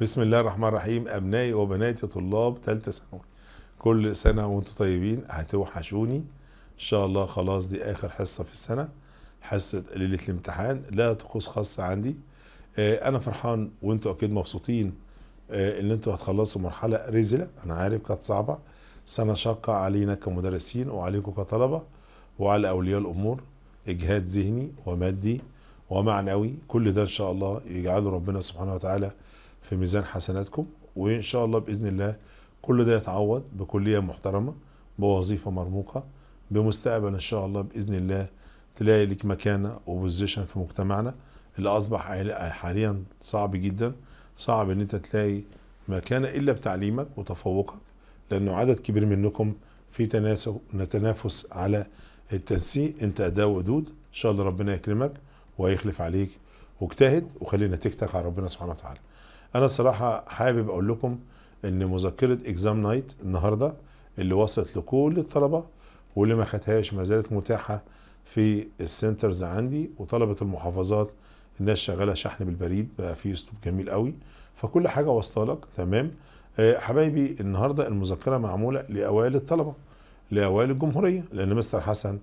بسم الله الرحمن الرحيم أبنائي وبناتي طلاب ثالثة ثانوي كل سنة وانتم طيبين هتوحشوني إن شاء الله خلاص دي آخر حصة في السنة حصة ليلة الامتحان لا طقوس خاصة عندي آه، أنا فرحان وانتم أكيد مبسوطين آه، إن انتم هتخلصوا مرحلة رزلة أنا عارف كانت صعبة سنة شاقة علينا كمدرسين وعليكم كطلبة وعلى أولياء الأمور إجهاد ذهني ومادي ومعنوي كل ده إن شاء الله يجعله ربنا سبحانه وتعالى في ميزان حسناتكم وان شاء الله باذن الله كل ده يتعوض بكليه محترمه بوظيفه مرموقه بمستقبل ان شاء الله باذن الله تلاقي لك مكانه وبوزيشن في مجتمعنا اللي اصبح حاليا صعب جدا صعب ان انت تلاقي مكانه الا بتعليمك وتفوقك لانه عدد كبير منكم في تناسب نتنافس على التنسيق انت اداه ودود ان شاء الله ربنا يكرمك ويخلف عليك واجتهد وخلي نتيجتك على ربنا سبحانه وتعالى انا صراحه حابب اقول لكم ان مذكره اكزام نايت النهارده اللي وصلت لكل الطلبه واللي ما خدهاش ما زالت متاحه في السنترز عندي وطلبه المحافظات الناس شغاله شحن بالبريد بقى في اسلوب جميل قوي فكل حاجه واصله لك تمام آه، حبايبي النهارده المذكره معموله لاوائل الطلبه لاوائل الجمهوريه لان مستر حسن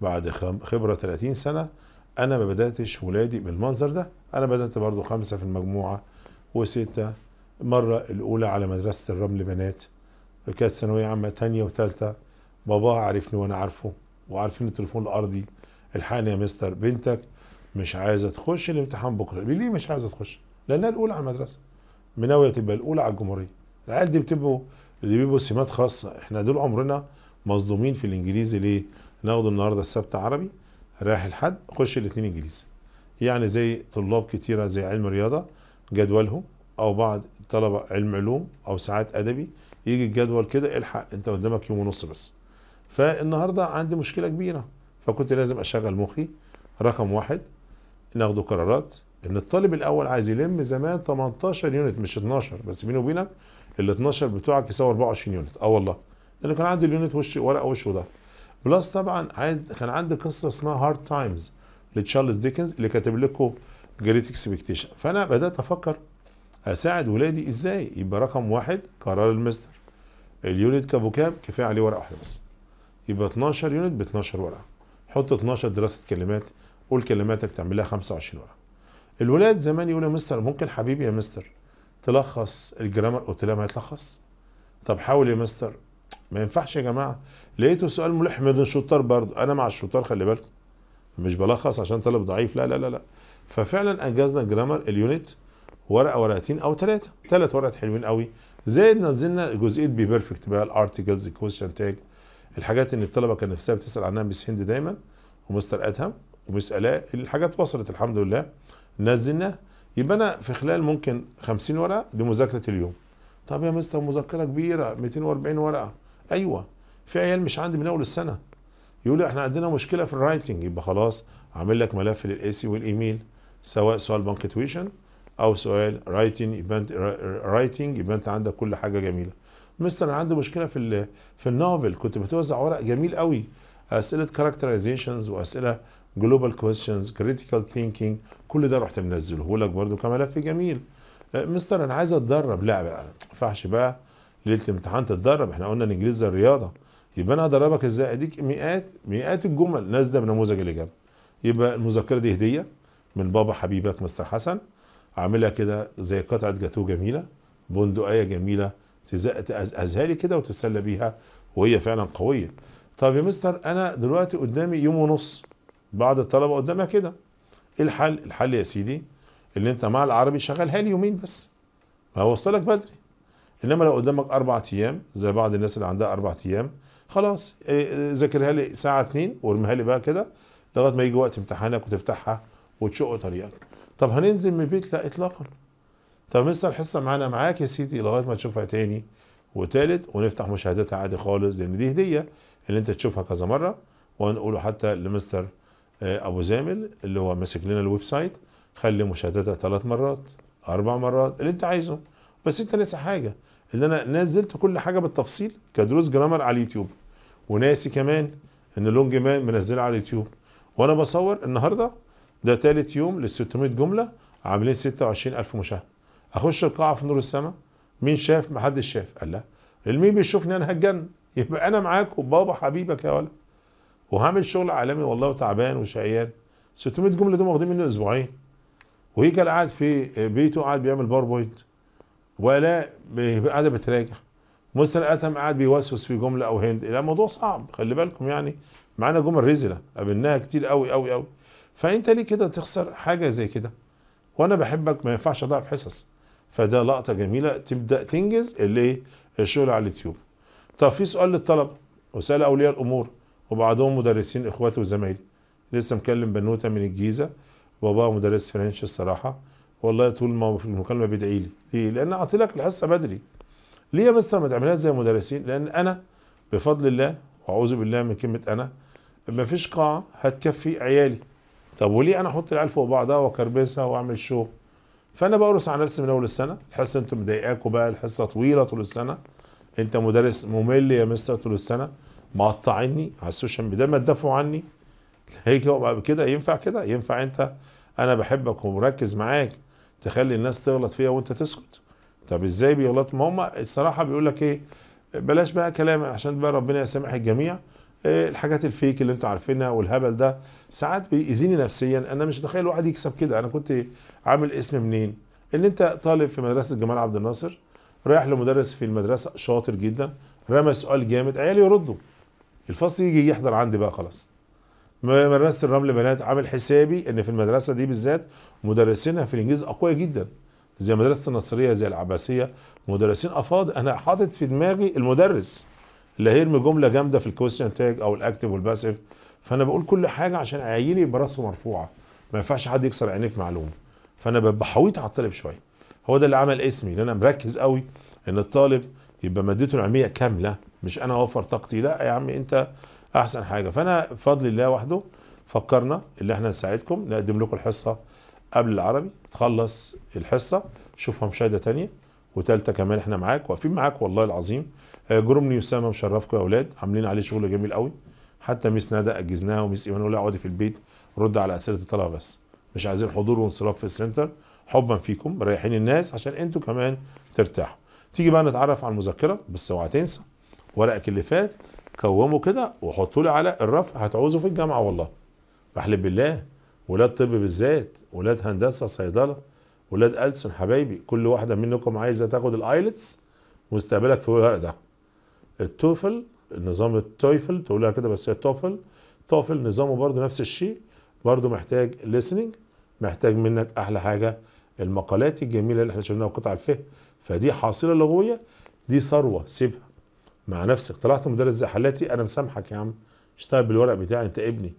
بعد خبره 30 سنه انا ما بداتش ولادي بالمنظر ده انا بدات برضو خمسه في المجموعه وستة مرة الأولى على مدرسة الرمل بنات كانت ثانوية عامة تانية وثالثة باباها عرفني وأنا عارفه وعارفين التليفون الأرضي الحقني يا مستر بنتك مش عايزة تخش الامتحان بكرة ليه مش عايزة تخش؟ لأنها الأولى على المدرسة مناوية تبقى الأولى على الجمهورية العيال دي بتبقوا اللي بيبقوا سمات خاصة احنا دول عمرنا مصدومين في الإنجليزي ليه؟ ناخد النهاردة السبت عربي رايح الحد خش الاثنين إنجليزي يعني زي طلاب كتيرة زي علم رياضة جدولهم او بعض طلبه علم علوم او ساعات ادبي يجي الجدول كده الحق انت قدامك يوم ونص بس فالنهارده عندي مشكله كبيره فكنت لازم اشغل مخي رقم واحد ناخده قرارات ان الطالب الاول عايز يلم زمان 18 يونت مش 12 بس بيني وبينك ال 12 بتوعك يساوي 24 يونت اه والله لان كان عندي اليونت وش ورقه وش وده بلس طبعا عايز كان عندي قصه اسمها هارد تايمز لتشارلز ديكنز اللي كاتب لكم جريت اكسبكتيشن فانا بدات افكر اساعد ولادي ازاي يبقى رقم واحد قرار المستر اليونت كفوكاب كفايه عليه ورقه واحده بس يبقى 12 يونت ب 12 ورقه حط 12 دراسه كلمات قول كلماتك تعمل لها 25 ورقه الولاد زمان يقولوا يا مستر ممكن حبيبي يا مستر تلخص الجرامر قلت لها ما يتلخص طب حاول يا مستر ما ينفعش يا جماعه لقيته سؤال ملح من الشطار برضه انا مع الشطار خلي بالكم مش بلخص عشان طالب ضعيف لا لا لا لا ففعلا انجزنا جرامر اليونت ورقه ورقتين او ثلاثه ثلاث ورقات حلوين قوي زائد نزلنا جزئيه بي بيرفكت بقى الارتكلز الكويشن تاج الحاجات اللي الطلبه كان نفسها بتسال عنها مس هند دايما ومستر ادهم ومس الاء الحاجات وصلت الحمد لله نزلنا يبقى انا في خلال ممكن 50 ورقه دي مذاكره اليوم طب يا مستر مذكره كبيره 240 ورقه ايوه في عيال مش عندي من اول السنه يقول احنا عندنا مشكله في الرايتنج يبقى خلاص عامل لك ملف للاي سي والايميل سواء سؤال بانكتويشن او سؤال رايتنج ايفنت رايتنج يبقى انت عندك كل حاجه جميله مستر انا عندي مشكله في في النوفل كنت بتوزع ورق جميل قوي اسئله كاركترايزيشنز واسئله جلوبال كويستشنز كريتيكال ثينكينج كل ده رحت منزله لك برده كملف جميل مستر آه، انا عايز اتدرب لا ما ينفعش بقى ليله الامتحان تتدرب احنا قلنا الانجليزي الرياضه يبقى انا هدربك ازاي اديك مئات مئات الجمل نازله بنموذج الاجابه يبقى المذكره دي هديه من بابا حبيبك مستر حسن عاملها كده زي قطعه جاتوه جميله بندقيه جميله تزقها لي كده وتتسلى بيها وهي فعلا قويه طب يا مستر انا دلوقتي قدامي يوم ونص بعض الطلبه قدامها كده ايه الحل الحل يا سيدي اللي انت مع العربي شغلها لي يومين بس ما وصلك بدري انما لو قدامك اربع ايام زي بعض الناس اللي عندها اربع ايام خلاص إيه، إيه، ذاكرها لي ساعه اتنين وارميها لي بقى كده لغايه ما يجي وقت امتحانك وتفتحها وتشقوا طريقك طب هننزل من البيت لا اطلاقا طب مستر الحصه معانا معاك يا سيدي لغايه ما تشوفها تاني وتالت ونفتح مشاهدتها عادي خالص لان دي هديه اللي انت تشوفها كذا مره وهنقوله حتى لمستر آه، ابو زامل اللي هو ماسك لنا الويب سايت خلي مشاهدتها ثلاث مرات اربع مرات اللي انت عايزه بس انت ناسي حاجه ان انا نزلت كل حاجه بالتفصيل كدروس جرامر على اليوتيوب وناسي كمان ان لونج مان منزلها على اليوتيوب وانا بصور النهارده ده ثالث يوم لل 600 جمله عاملين 26000 مشاهد اخش القاعه في نور السماء مين شاف ما حدش شاف قال لا المين بيشوفني انا هتجنن يبقى انا معاك وبابا حبيبك يا ولد وهعمل شغل عالمي والله وتعبان وشقيان 600 جمله دول واخدين مني اسبوعين وهي كان قاعد في بيته قاعد بيعمل باوربوينت ولا قاعده بتراجع مستر اتم قاعد بيوسوس في جمله او هند لا الموضوع صعب خلي بالكم يعني معانا جمل رزله قابلناها كتير قوي قوي قوي فانت ليه كده تخسر حاجه زي كده وانا بحبك ما ينفعش اضيع حصص فده لقطه جميله تبدا تنجز الايه الشغل على اليوتيوب طب في سؤال للطلبه وسال اولياء الامور وبعضهم مدرسين اخواتي وزمايلي لسه مكلم بنوته من الجيزه باباها مدرس فرنش الصراحه والله طول ما في المكالمه بيدعي لي ليه؟ لان لك الحصه بدري ليه يا مستر ما تعملهاش زي المدرسين؟ لان انا بفضل الله واعوذ بالله من كلمه انا ما فيش قاعه هتكفي عيالي طب وليه انا احط العيال فوق بعضها واكربسها واعمل شو فانا بقرص على نفسي من اول السنه الحصه انتوا مضايقاكوا بقى الحصه طويله طول السنه انت مدرس ممل يا مستر طول السنه مقطعني على السوشيال ميديا ما تدافعوا عني هيك كده ينفع كده ينفع انت انا بحبك ومركز معاك تخلي الناس تغلط فيها وانت تسكت طب ازاي بيغلطوا ما هم الصراحه بيقول لك ايه بلاش بقى كلام عشان بقى ربنا يسامح الجميع إيه، الحاجات الفيك اللي انتوا عارفينها والهبل ده ساعات بيأذيني نفسيا انا مش متخيل واحد يكسب كده انا كنت عامل اسم منين ان انت طالب في مدرسه جمال عبد الناصر رايح لمدرس في المدرسه شاطر جدا رمى سؤال جامد عيالي يردوا الفصل يجي يحضر عندي بقى خلاص مدرسه الرمل بنات عامل حسابي ان في المدرسه دي بالذات مدرسينها في الانجليزي اقوياء جدا زي مدرسه النصريه زي العباسيه مدرسين افاضل انا حاطط في دماغي المدرس لا هيرمي جمله جامده في الكويستشن تاج او الاكتف والباسف فانا بقول كل حاجه عشان عيني يبقى راسه مرفوعه ما ينفعش حد يكسر عينيه في معلومه فانا ببقى حويط على الطالب شويه هو ده اللي عمل اسمي لان انا مركز قوي ان الطالب يبقى مادته العلميه كامله مش انا اوفر طاقتي لا يا عم انت احسن حاجه فانا بفضل الله وحده فكرنا اللي احنا نساعدكم نقدم لكم الحصه قبل العربي تخلص الحصه شوفها مشاهده ثانيه وثالثه كمان احنا معاك واقفين معاك والله العظيم آه، جرمني اسامه مشرفكم يا اولاد عاملين عليه شغل جميل قوي حتى ميس ندى اجزناها وميس ايمان ولا اقعدي في البيت رد على اسئله الطلبه بس مش عايزين حضور وانصراف في السنتر حبا فيكم مريحين الناس عشان انتوا كمان ترتاحوا تيجي بقى نتعرف على المذكره بس اوعى تنسى ورقك اللي فات كومه كده وحطوا لي على الرف هتعوزه في الجامعه والله بحلف بالله ولاد طب بالذات ولاد هندسه صيدله ولاد ألسن حبايبي كل واحدة منكم عايزة تاخد الايلتس مستقبلك في الورق ده التوفل نظام التويفل تقولها كده بس هي التوفل توفل نظامه برضو نفس الشيء برضو محتاج listening محتاج منك احلى حاجة المقالات الجميلة اللي احنا شفناها وقطع الفهم فدي حاصلة لغوية دي ثروة سيبها مع نفسك طلعت مدرس زي حالاتي انا مسامحك يا عم اشتغل بالورق بتاعي انت ابني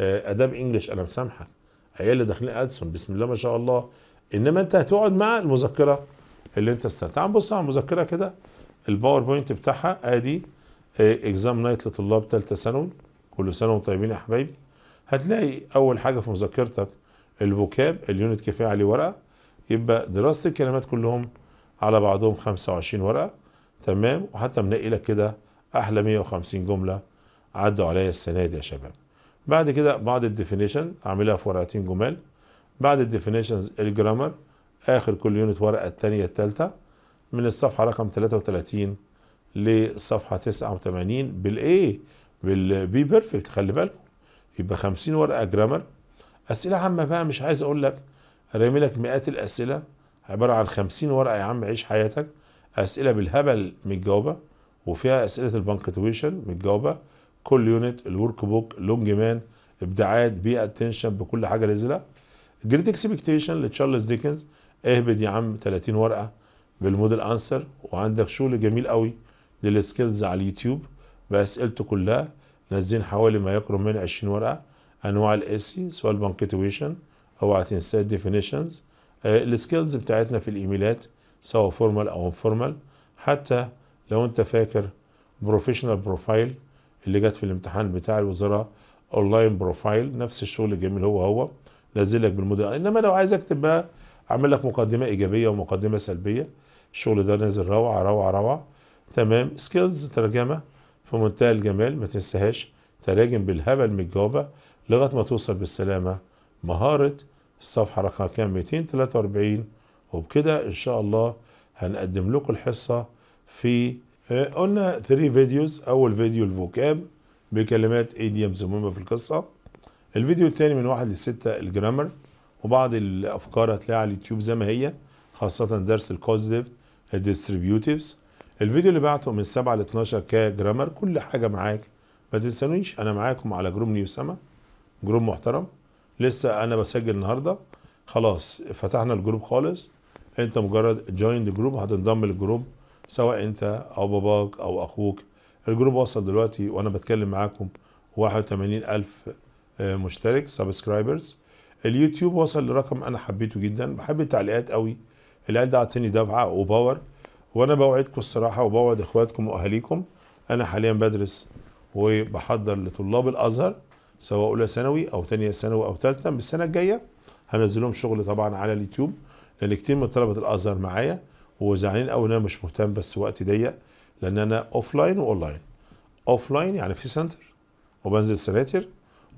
آه، اداب انجلش انا مسامحك عيال اللي داخلين ألسن بسم الله ما شاء الله انما انت هتقعد مع المذكره اللي انت استنت تعال على المذكره كده الباوربوينت بتاعها ادي اكزام آه، نايت لطلاب ثالثه ثانوي كل سنه وانتم طيبين يا حبايبي هتلاقي اول حاجه في مذكرتك الفوكاب اليونت كفايه عليه ورقه يبقى دراسه الكلمات كلهم على بعضهم 25 ورقه تمام وحتى منقي لك كده احلى 150 جمله عدوا عليا السنه دي يا شباب بعد كده بعض الديفينيشن اعملها في ورقتين جمال بعد الديفينيشنز الجرامر اخر كل يونت ورقه الثانيه الثالثه من الصفحه رقم 33 للصفحه 89 بالايه بالبي بيرفكت خلي بالكم يبقى 50 ورقه جرامر اسئله عامه بقى مش عايز اقول لك رامي لك مئات الاسئله عباره عن 50 ورقه يا عم عيش حياتك اسئله بالهبل متجاوبه وفيها اسئله تويشن متجاوبه كل يونت الورك بوك لونج مان ابداعات بي اتنشن بكل حاجه نازله جريت اكسبكتيشن لتشارلز ديكنز اهبد يا عم 30 ورقه بالموديل انسر وعندك شغل جميل قوي للسكيلز على اليوتيوب باسئلته كلها نازلين حوالي ما يقرب من 20 ورقه انواع الاسي سؤال بانكتويشن اوعى تنسى الديفينيشنز السكيلز بتاعتنا في الايميلات سواء فورمال او انفورمال حتى لو انت فاكر بروفيشنال بروفايل اللي جت في الامتحان بتاع الوزاره اونلاين بروفايل نفس الشغل الجميل هو هو نزل لك انما لو عايز اكتب بقى اعمل لك مقدمه ايجابيه ومقدمه سلبيه الشغل ده نازل روعه روعه روعه تمام سكيلز ترجمه في منتهى الجمال ما تنساهاش تراجم بالهبل متجاوبه لغايه ما توصل بالسلامه مهاره الصفحه رقم كام 243 وبكده ان شاء الله هنقدم لكم الحصه في آه، قلنا 3 فيديوز اول فيديو الفوكاب بكلمات ايديمز مهمه في القصه الفيديو التاني من واحد لستة الجرامر وبعض الافكار هتلاقيها على اليوتيوب زي ما هي خاصة درس الكوزيتيف الديستريبيوتيفز الفيديو اللي بعته من 7 ل 12 كجرامر كل حاجة معاك ما تنسونيش انا معاكم على جروب نيو سما جروب محترم لسه انا بسجل النهارده خلاص فتحنا الجروب خالص انت مجرد جوين جروب هتنضم للجروب سواء انت او باباك او اخوك الجروب وصل دلوقتي وانا بتكلم معاكم 81 الف آه، مشترك سبسكرايبرز اليوتيوب وصل لرقم انا حبيته جدا بحب التعليقات قوي العيال ده اعطاني دفعه وباور وانا بوعدكم الصراحه وبوعد اخواتكم واهاليكم انا حاليا بدرس وبحضر لطلاب الازهر سواء اولى ثانوي او ثانيه ثانوي او ثالثه من السنه الجايه هنزل لهم شغل طبعا على اليوتيوب لان كتير من طلبه الازهر معايا وزعلانين قوي ان انا مش مهتم بس وقتي ضيق لان انا اوف لاين واون لاين اوف لاين يعني في سنتر وبنزل سناتر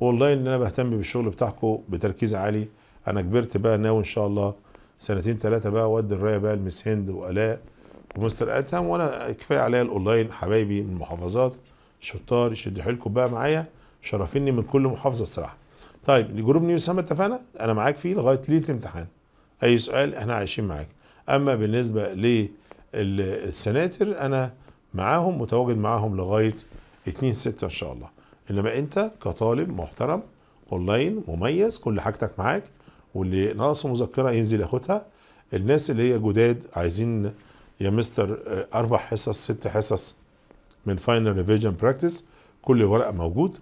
والله ان انا بهتم بالشغل بتاعكم بتركيز عالي انا كبرت بقى ناوي ان شاء الله سنتين ثلاثه بقى اودي الرايه بقى لمس هند والاء ومستر ادهم وانا كفايه عليا الاونلاين حبايبي من المحافظات شطار يشد حيلكم بقى معايا شرفني من كل محافظه الصراحه طيب الجروب نيو سما اتفقنا انا معاك فيه لغايه ليله الامتحان اي سؤال احنا عايشين معاك اما بالنسبه للسناتر انا معاهم متواجد معاهم لغايه 2 6 ان شاء الله انما انت كطالب محترم اونلاين مميز كل حاجتك معاك واللي ناقصه مذكره ينزل ياخدها الناس اللي هي جداد عايزين يا مستر آه، اربع حصص ست حصص من فاينل ريفيجن براكتس كل ورقه موجود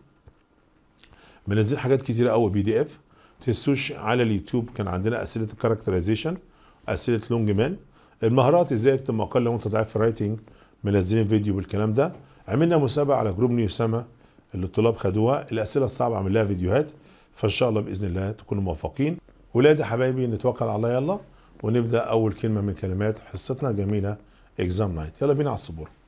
منزل حاجات كتيره قوي بي دي اف تنسوش على اليوتيوب كان عندنا اسئله الكاركترايزيشن اسئله لونج مان المهارات ازاي اكتب مقال لو انت ضعيف في الرايتنج منزلين فيديو بالكلام ده عملنا مسابقه على جروب سما اللي الطلاب خدوها الاسئله الصعبه عمل لها فيديوهات فان شاء الله باذن الله تكونوا موفقين ولاد حبايبي نتوكل على الله يلا ونبدا اول كلمه من كلمات حصتنا جميله اكزام نايت يلا بينا على السبوره